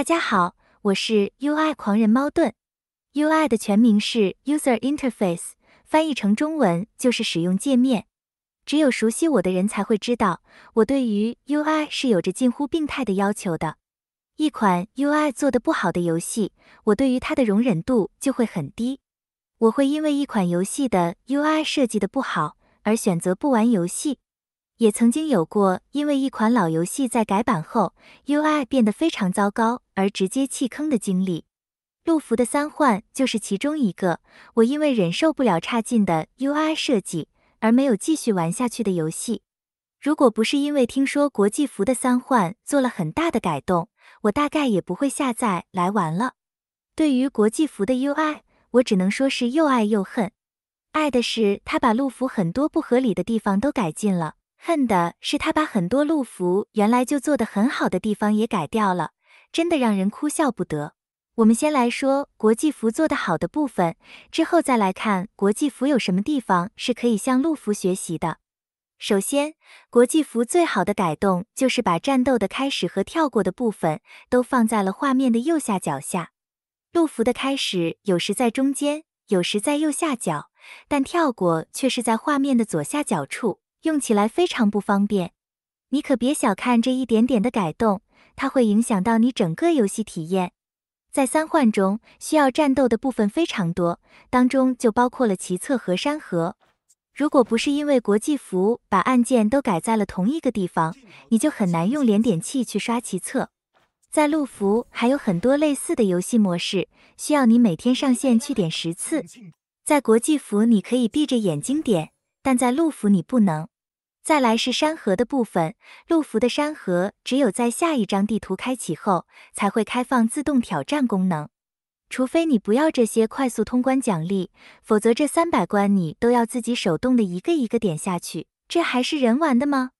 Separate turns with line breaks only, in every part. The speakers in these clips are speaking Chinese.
大家好，我是 UI 狂人猫盾。UI 的全名是 User Interface，翻译成中文就是使用界面。只有熟悉我的人才会知道，我对于 UI 是有着近乎病态的要求的。一款 UI 做的不好的游戏，我对于它的容忍度就会很低。我会因为一款游戏的 UI 设计的不好而选择不玩游戏。也曾经有过因为一款老游戏在改版后 UI 变得非常糟糕而直接弃坑的经历，路服的三幻就是其中一个。我因为忍受不了差劲的 UI 设计而没有继续玩下去的游戏。如果不是因为听说国际服的三幻做了很大的改动，我大概也不会下载来玩了。对于国际服的 UI，我只能说是又爱又恨。爱的是他把路服很多不合理的地方都改进了。恨的是他把很多陆服原来就做的很好的地方也改掉了，真的让人哭笑不得。我们先来说国际服做得好的部分，之后再来看国际服有什么地方是可以向陆服学习的。首先，国际服最好的改动就是把战斗的开始和跳过的部分都放在了画面的右下角下。陆服的开始有时在中间，有时在右下角，但跳过却是在画面的左下角处。用起来非常不方便，你可别小看这一点点的改动，它会影响到你整个游戏体验。在三幻中，需要战斗的部分非常多，当中就包括了奇策和山河。如果不是因为国际服把按键都改在了同一个地方，你就很难用连点器去刷奇策。在陆服还有很多类似的游戏模式，需要你每天上线去点十次。在国际服你可以闭着眼睛点，但在陆服你不能。再来是山河的部分，陆服的山河只有在下一张地图开启后才会开放自动挑战功能，除非你不要这些快速通关奖励，否则这三百关你都要自己手动的一个一个点下去，这还是人玩的吗？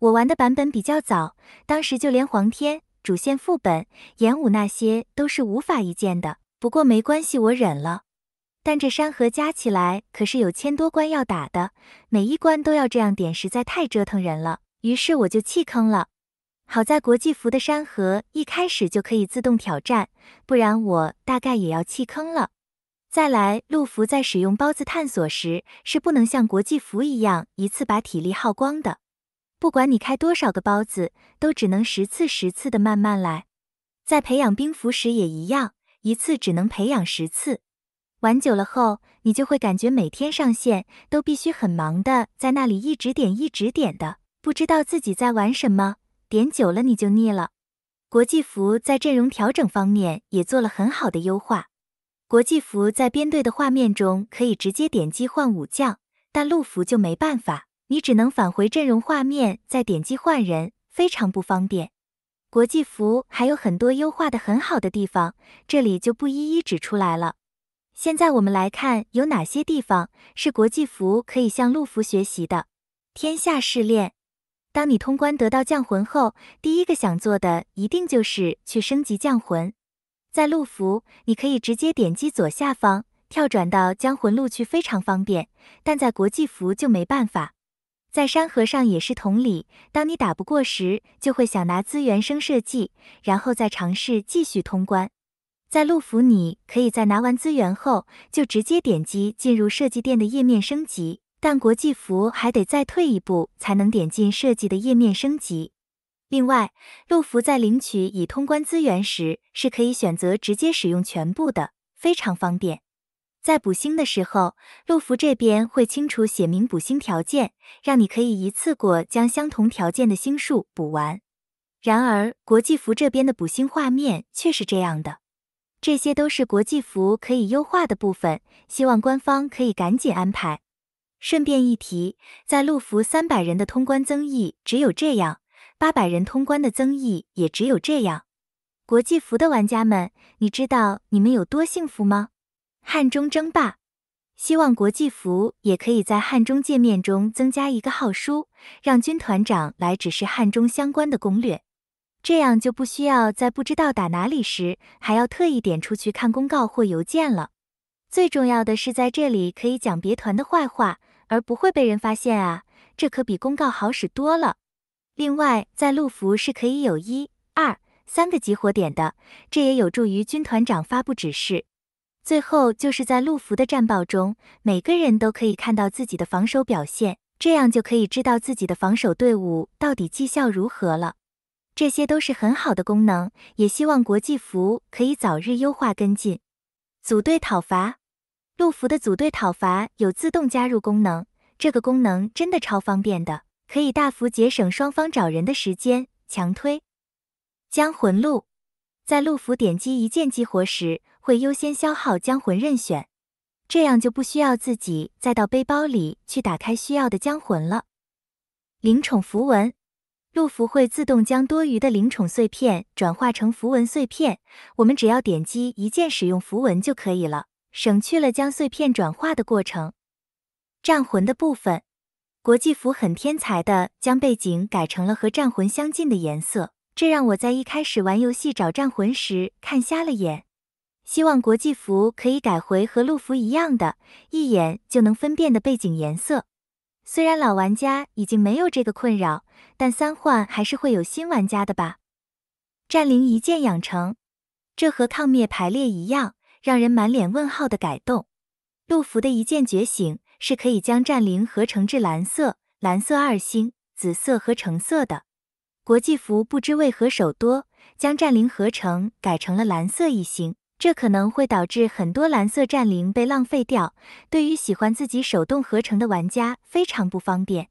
我玩的版本比较早，当时就连黄天主线副本、演武那些都是无法一键的，不过没关系，我忍了。但这山河加起来可是有千多关要打的，每一关都要这样点，实在太折腾人了。于是我就弃坑了。好在国际服的山河一开始就可以自动挑战，不然我大概也要弃坑了。再来，陆服在使用包子探索时是不能像国际服一样一次把体力耗光的，不管你开多少个包子，都只能十次十次的慢慢来。在培养兵符时也一样，一次只能培养十次。玩久了后，你就会感觉每天上线都必须很忙的在那里一直点一直点的，不知道自己在玩什么。点久了你就腻了。国际服在阵容调整方面也做了很好的优化。国际服在编队的画面中可以直接点击换武将，但陆服就没办法，你只能返回阵容画面再点击换人，非常不方便。国际服还有很多优化的很好的地方，这里就不一一指出来了。现在我们来看有哪些地方是国际服可以向陆服学习的。天下试炼，当你通关得到降魂后，第一个想做的一定就是去升级降魂。在陆服，你可以直接点击左下方跳转到江魂录去，非常方便；但在国际服就没办法。在山河上也是同理，当你打不过时，就会想拿资源升设计，然后再尝试继续通关。在路服，你可以在拿完资源后就直接点击进入设计店的页面升级，但国际服还得再退一步才能点进设计的页面升级。另外，路服在领取已通关资源时是可以选择直接使用全部的，非常方便。在补星的时候，路服这边会清楚写明补星条件，让你可以一次过将相同条件的星数补完。然而，国际服这边的补星画面却是这样的。这些都是国际服可以优化的部分，希望官方可以赶紧安排。顺便一提，在陆服三百人的通关增益只有这样，八百人通关的增益也只有这样。国际服的玩家们，你知道你们有多幸福吗？汉中争霸，希望国际服也可以在汉中界面中增加一个号书，让军团长来指示汉中相关的攻略。这样就不需要在不知道打哪里时，还要特意点出去看公告或邮件了。最重要的是，在这里可以讲别团的坏话，而不会被人发现啊！这可比公告好使多了。另外，在陆服是可以有一、二、三个集火点的，这也有助于军团长发布指示。最后就是在陆服的战报中，每个人都可以看到自己的防守表现，这样就可以知道自己的防守队伍到底绩效如何了。这些都是很好的功能，也希望国际服可以早日优化跟进。组队讨伐，陆服的组队讨伐有自动加入功能，这个功能真的超方便的，可以大幅节省双方找人的时间。强推将魂录，在陆服点击一键激活时，会优先消耗将魂任选，这样就不需要自己再到背包里去打开需要的将魂了。灵宠符文。陆服会自动将多余的灵宠碎片转化成符文碎片，我们只要点击一键使用符文就可以了，省去了将碎片转化的过程。战魂的部分，国际服很天才的将背景改成了和战魂相近的颜色，这让我在一开始玩游戏找战魂时看瞎了眼。希望国际服可以改回和陆服一样的，一眼就能分辨的背景颜色。虽然老玩家已经没有这个困扰，但三幻还是会有新玩家的吧？战灵一键养成，这和抗灭排列一样，让人满脸问号的改动。陆服的一键觉醒是可以将战灵合成至蓝色、蓝色二星、紫色和橙色的。国际服不知为何手多，将战灵合成改成了蓝色一星。这可能会导致很多蓝色战灵被浪费掉，对于喜欢自己手动合成的玩家非常不方便。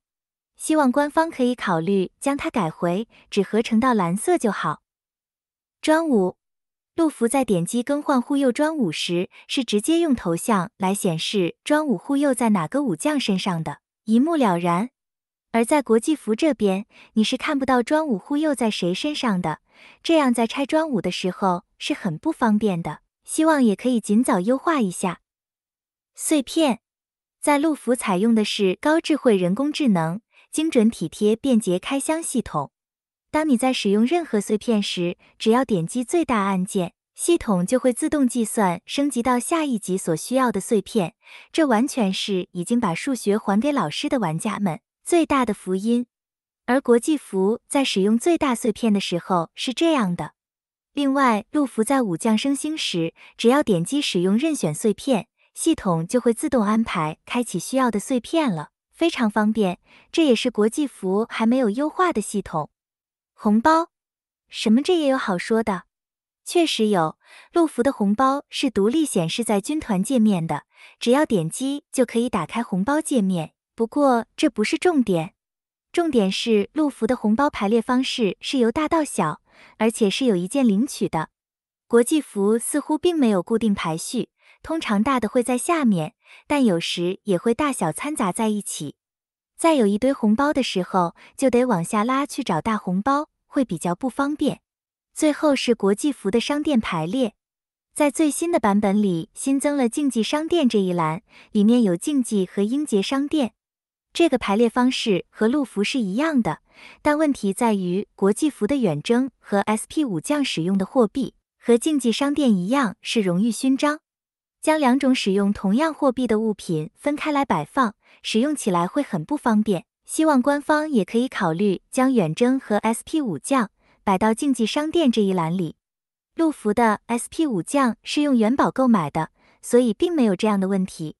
希望官方可以考虑将它改回，只合成到蓝色就好。专武，陆服在点击更换护佑专武时，是直接用头像来显示专武护佑在哪个武将身上的，一目了然；而在国际服这边，你是看不到专武护佑在谁身上的。这样在拆装五的时候是很不方便的，希望也可以尽早优化一下。碎片在路服采用的是高智慧人工智能，精准体贴、便捷开箱系统。当你在使用任何碎片时，只要点击最大按键，系统就会自动计算升级到下一级所需要的碎片。这完全是已经把数学还给老师的玩家们最大的福音。而国际服在使用最大碎片的时候是这样的。另外，陆服在武将升星时，只要点击使用任选碎片，系统就会自动安排开启需要的碎片了，非常方便。这也是国际服还没有优化的系统。红包，什么这也有好说的？确实有，陆服的红包是独立显示在军团界面的，只要点击就可以打开红包界面。不过这不是重点。重点是陆服的红包排列方式是由大到小，而且是有一键领取的。国际服似乎并没有固定排序，通常大的会在下面，但有时也会大小掺杂在一起。在有一堆红包的时候，就得往下拉去找大红包，会比较不方便。最后是国际服的商店排列，在最新的版本里新增了竞技商店这一栏，里面有竞技和英杰商店。这个排列方式和陆服是一样的，但问题在于国际服的远征和 SP 武将使用的货币和竞技商店一样是荣誉勋章，将两种使用同样货币的物品分开来摆放，使用起来会很不方便。希望官方也可以考虑将远征和 SP 武将摆到竞技商店这一栏里。陆服的 SP 武将是用元宝购买的，所以并没有这样的问题。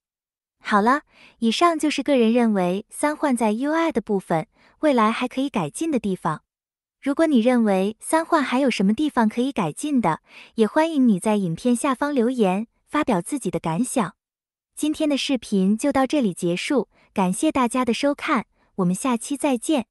好了，以上就是个人认为三幻在 UI 的部分未来还可以改进的地方。如果你认为三幻还有什么地方可以改进的，也欢迎你在影片下方留言发表自己的感想。今天的视频就到这里结束，感谢大家的收看，我们下期再见。